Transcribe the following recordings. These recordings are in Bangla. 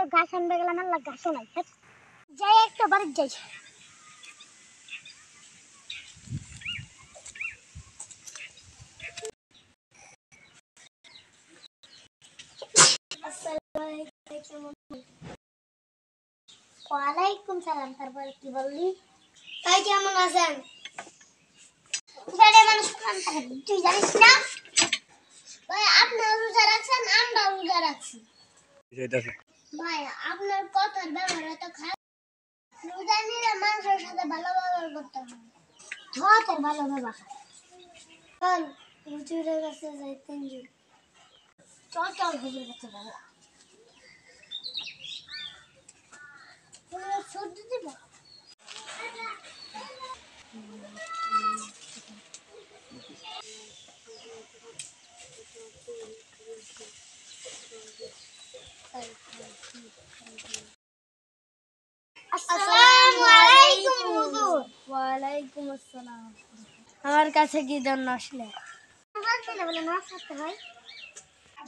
তো গাছ আনবে গেলাম আল্লাহ গাছও নাই হ্যাঁ? যাই একটা বাড়ির যাই ওয়ালাইকুম সালাম তারপর কি বললি তাই কেমন আছেন রোজারে মানুষ কোরআন রোজা রাখছেন আমরা রোজা রাখছি ভাই আপনার কথার ব্যবহার এত খারাপ রোজা নিলে মানুষের সাথে ভালো ব্যবহার করতে হবে ধোয়াতের ভালো ব্যবহার চল হুজুরের কাছে যাই তিনজন চল চল হুজুরের কাছে আমার কাছে কি জন্য আসলে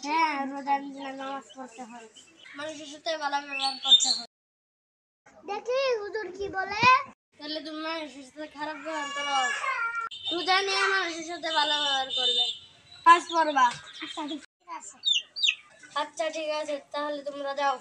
হ্যাঁ, বলে তাহলে তুমি খারাপ ব্যবহার করো রোজা নিয়ে মানুষের সাথে ভালো ব্যবহার করবে কাজ করবা আচ্ছা, আচ্ছা ঠিক আছে তাহলে তোমরা যাও